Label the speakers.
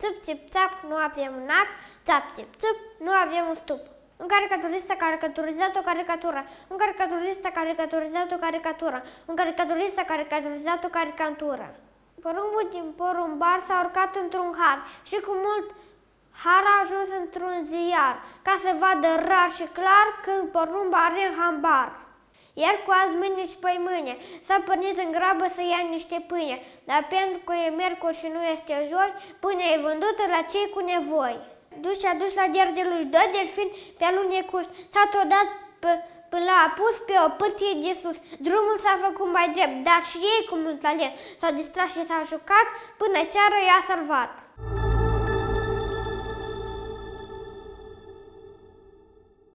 Speaker 1: Țup, țip, țap, nu avem un ac, țap, țip, țup, nu avem un stup. Un caricaturist a caricaturizat o caricatură. Un caricaturist a caricaturizat o caricatură. Un caricaturist a caricaturizat o caricatură. Porumbul din porumbar s-a urcat într-un har și cu mult har a ajuns într-un ziar, ca să vadă rar și clar când porumba are în hambar iar cu azi mâine și păi mâine. S-a pornit în grabă să ia niște pâine, dar pentru că e miercuri și nu este joi, pâinea e vândută la cei cu nevoi. Duși a dus la derdeluși doi delfini pe alunecuș. s-a trodat pe până l-a pus pe o pârtie de sus. Drumul s-a făcut mai drept, dar și ei cu mult talent s-au distrat și s-au jucat, până seara i-a salvat.